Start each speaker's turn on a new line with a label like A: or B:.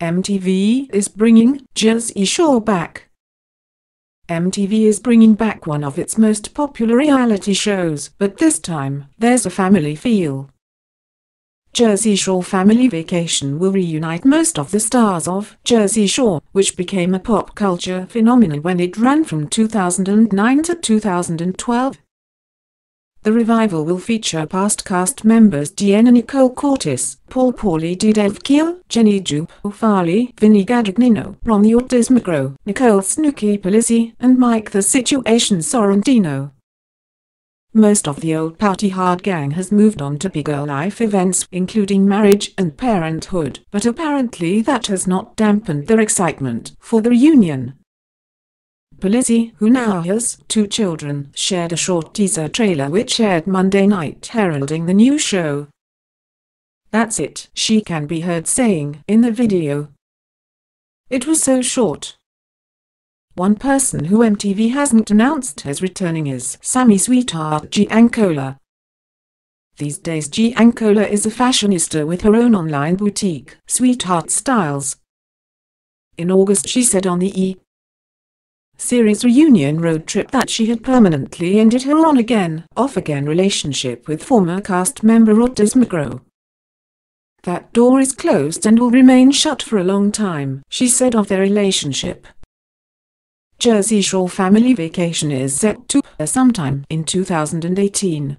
A: MTV is bringing Jersey Shore back. MTV is bringing back one of its most popular reality shows, but this time, there's a family feel. Jersey Shore Family Vacation will reunite most of the stars of Jersey Shore, which became a pop culture phenomenon when it ran from 2009 to 2012. The revival will feature past cast members Deanna Nicole Cortis, Paul Pauly Dudevkil, Jenny Jupe Ufali, Vinny Gadagnino, Ron Ortiz McGro, Nicole Snooki Polizzi, and Mike the Situation Sorrentino. Most of the old party hard gang has moved on to bigger life events including marriage and parenthood, but apparently that has not dampened their excitement for the reunion. Polizzi, who now has two children, shared a short teaser trailer which aired Monday night heralding the new show. That's it, she can be heard saying in the video. It was so short. One person who MTV hasn't announced as returning is Sammy Sweetheart Giancola. These days Giancola is a fashionista with her own online boutique, Sweetheart Styles. In August she said on the E! series reunion road trip that she had permanently ended her on-again, off-again relationship with former cast member Rodgers McGraw. That door is closed and will remain shut for a long time, she said of their relationship. Jersey Shore family vacation is set to sometime in 2018.